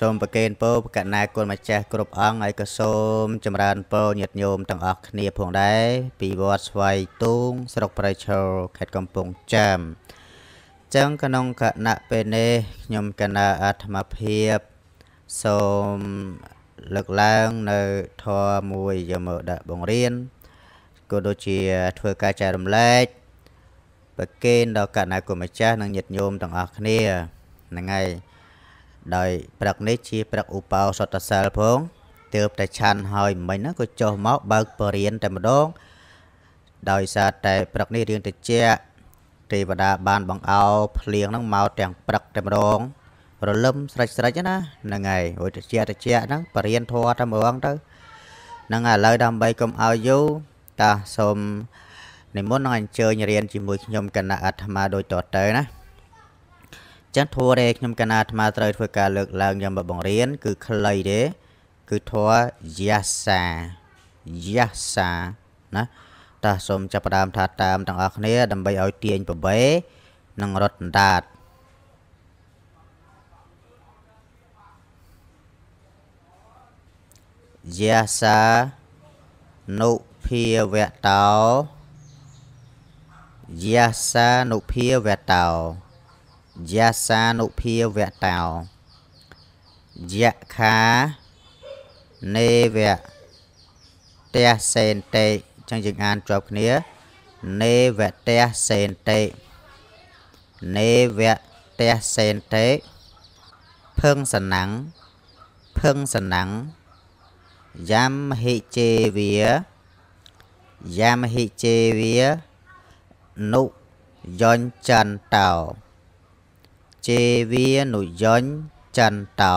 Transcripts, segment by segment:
សូមប្រគេនពរប្រកណាគុណម្ចាស់គ្រប់អង្គហើយក៏សូមចម្រើនពរញាតិញោមទាំងអស់គ្នាផងដែរពីវត្តស្វាយទូង ស្រុកប្រៃឈរខេត្តកំពង់ចាមចឹងក្នុងគណៈពេលនេះខ្ញុំកណាអាត្មាភាពសូមលើកឡើងនៅធម៌មួយយកមកដាក់បង្រៀនក៏ដូចជាធ្វើការចែករំលែកប្រគេនដល់កណាគុណម្ចាស់និងញាតិញោមទាំងអស់គ្នាហ្នឹងហើយដោយព្រឹកនេះជាព្រឹកឧបោសថសិលផងទើបតែឆាន់ហើយមិញហ្នឹងក៏ចុះមកបើកបរៀនតែម្ដងដោយសារតែព្រឹកនេះរៀងតិចទេវតាបានបង្អោភ្លៀងហ្នឹងមកទាំងព្រឹកតែម្ដងរលឹមស្រេចស្រេចណាហ្នឹងហើយរួចតិចតិចហ្នឹងបរៀនធေါ်តែម្ដងទៅហ្នឹងឥឡូវដើម្បីកុំឲ្យយូរតាសូមនិមន្តនឹងអញ្ជើញរៀនជាមួយខ្ញុំគណៈអាត្មាដូចតទៅណាចឹងធัวរេខ្ញុំកណាអាត្មាត្រូវធ្វើការលើកឡើងយ៉ាងមកបង្រៀនគឺខ្លីទេគឺធัวយាសាយាសាណាតើសូមចាប់ផ្ដើមថាតាមទាំងអស់គ្នាដើម្បីឲ្យទាញប្របេនិងរត់ដាតយាសានុភាវតោយាសានុភាវតោយសានុភាវតោយៈខានេវៈទះសេនតេចឹងយើងអានជាប់គ្នា នេវៈទះសេនតេនេវៈទះសេនតេភឹងសណាំងភឹងសណាំងយ៉ាំហិជេវាយ៉ាំហិជេវានុយញ្ចន្តោជេវានុយញ្ញចន្ទោ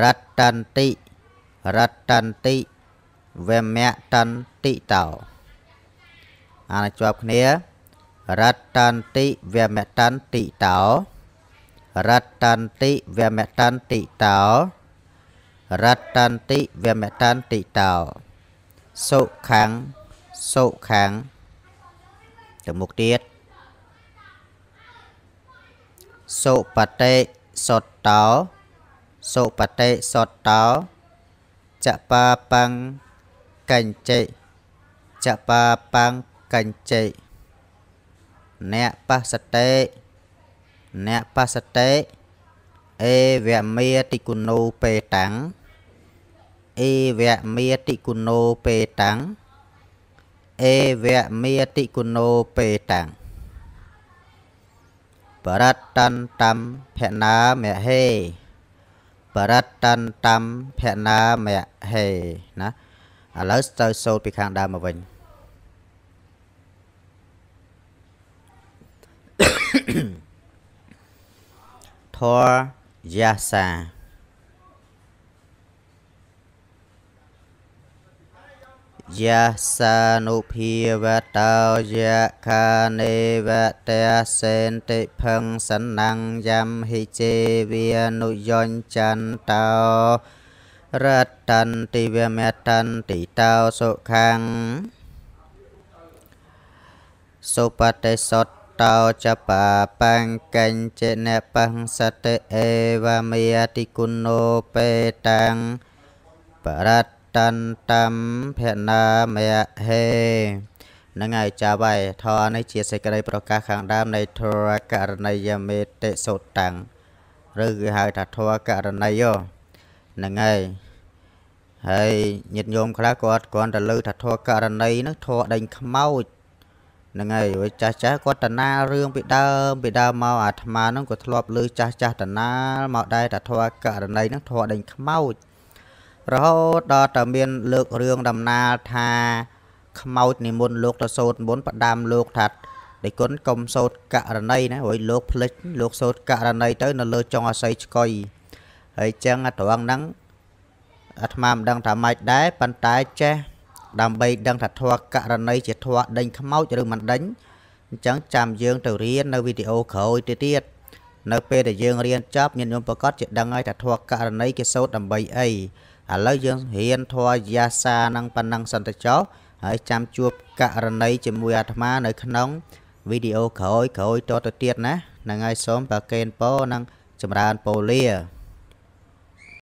រតន្តិរតន្តិវមតន្តិតោ អានជាប់គ្នារតន្តិវមតន្តិតោរតន្តិវមតន្តិតោរតន្តិវមតន្តិតោសុខੰសុខੰទៅមុខទៀតសុបតិសុតតោសុបតិសុតតោចបាបាំងកញ្ចិចបាបាំងកញ្ចិអ្នកបសតិអ្នកបសតិអេវមេតិគុណោបេតាំងអេវមេតិគុណោបេតាំងអេវមេតិគុណោបេតាំងបរតន្តតំភណាមហេបរតន្តតំភណាមហេណាឥឡូវទៅសូត្រពីខាងដើមមកវិញធរយាសាយៈសានុភាវតោយៈខានេវតេសេនតិភੰសណੰយំហិជេវានុយញ្ចន្តោរតន្តិវមតន្តិតោសុខੰសុបតិសុតតោចបាបង្កញ្ចេនបង្សតិអេវមេតិគុណោបេតាំងបរតតន្តំភណាមហេនឹងហើយចាវៃធរនេះជាសេចក្តីប្រកាសខាងដើមនៃធរករណីយមេតិសុតាំងឬគេហៅថាធរករណីយោហ្នឹងហើយហើយញាតិញោមខ្លះគាត់គ្រាន់តែលើថាធរករណីហ្នឹងធរដេញខ្មោចហ្នឹងហើយរួចចាស់ចាស់គាត់តាណារឿងពីដើមពីដើមមកអាត្មាហ្នឹងក៏ធ្លាប់លើចាស់ចាស់តាណាមកដែរថាធរករណីហ្នឹងធរដេញខ្មោចរហូតដល់តែមានលើករឿងដំណាលថាខ្មោចនិមន្តលោកទៅសោតមុនផ្ដាំលោកថាដេគុណកុំសោតករណីណារួយលោកផ្លិចលោកសោតករណីទៅនៅលើចុងអស័យឆ្កុយហើយចឹងអាត្រង់ហ្នឹងអាត្មាមិនដឹងថាម៉េចដែរប៉ុន្តែចេះ ដើម្បីដឹងថាធម៌ករណី ជាធម៌ដេញខ្មោចឬមិនដេញអញ្ចឹងចាំយើង ទៅរៀននៅវីដេអូក្រោយទៅទៀតនៅពេលដែលយើងរៀនចប់ញាតិញោមប្រកាសជាដឹងហើយថាធម៌ករណីគេសូត្រដើម្បីអីឥឡូវយើងរៀនធម៌យាសានឹងប៉ុណ្ណឹងសិនទៅចុះហើយចាំជួបករណីជាមួយអាត្មានៅក្នុងវីដេអូក្រោយៗតទៅទៀតណាហ្នឹងហើយសូមប្រកេនពរនិងចម្រើនពលា